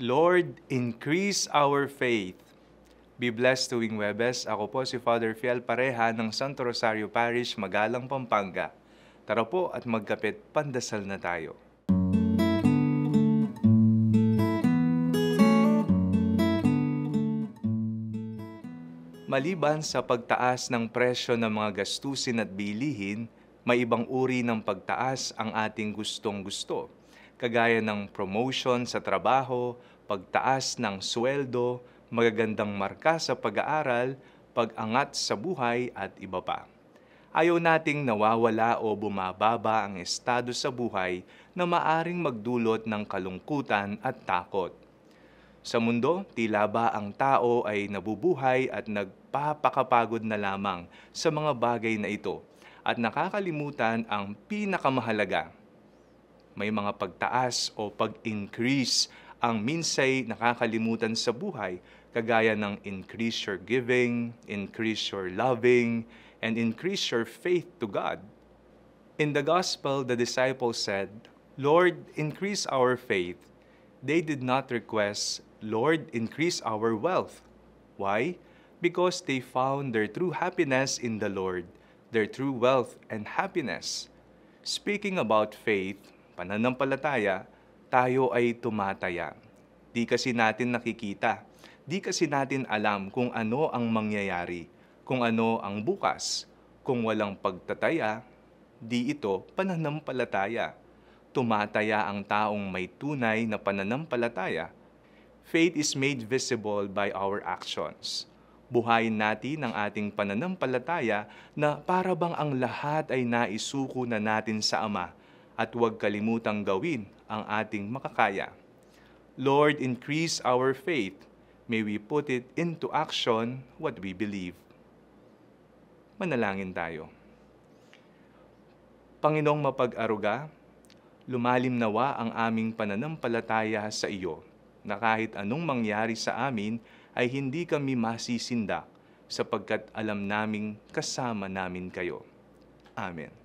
Lord, increase our faith. Be blessed tuwing Webes. Ako po si Father Fiel Pareha ng Santo Rosario Parish, Magalang, Pampanga. Tara po at magkapit, pandasal na tayo. Maliban sa pagtaas ng presyo ng mga gastusin at bilihin, may ibang uri ng pagtaas ang ating gustong gusto kagaya ng promotion sa trabaho, pagtaas ng sweldo, magagandang marka sa pag-aaral, pag-angat sa buhay at iba pa. Ayaw nating nawawala o bumababa ang estado sa buhay na maaring magdulot ng kalungkutan at takot. Sa mundo, tila ba ang tao ay nabubuhay at nagpapakapagod na lamang sa mga bagay na ito at nakakalimutan ang pinakamahalaga, may mga pagtaas o pag-increase ang minsay nakakalimutan sa buhay kagaya ng increase your giving, increase your loving, and increase your faith to God. In the gospel, the disciples said, Lord, increase our faith. They did not request, Lord, increase our wealth. Why? Because they found their true happiness in the Lord, their true wealth and happiness. Speaking about faith, pananampalataya, tayo ay tumataya. Di kasi natin nakikita. Di kasi natin alam kung ano ang mangyayari, kung ano ang bukas. Kung walang pagtataya, di ito pananampalataya. Tumataya ang taong may tunay na pananampalataya. Faith is made visible by our actions. Buhayin natin ang ating pananampalataya na para bang ang lahat ay naisuko na natin sa Ama at huwag kalimutang gawin ang ating makakaya. Lord, increase our faith. May we put it into action what we believe. Manalangin tayo. Panginoong mapag-aruga, lumalim nawa ang aming pananampalataya sa iyo na kahit anong mangyari sa amin ay hindi kami masisinda sapagkat alam naming kasama namin kayo. Amen.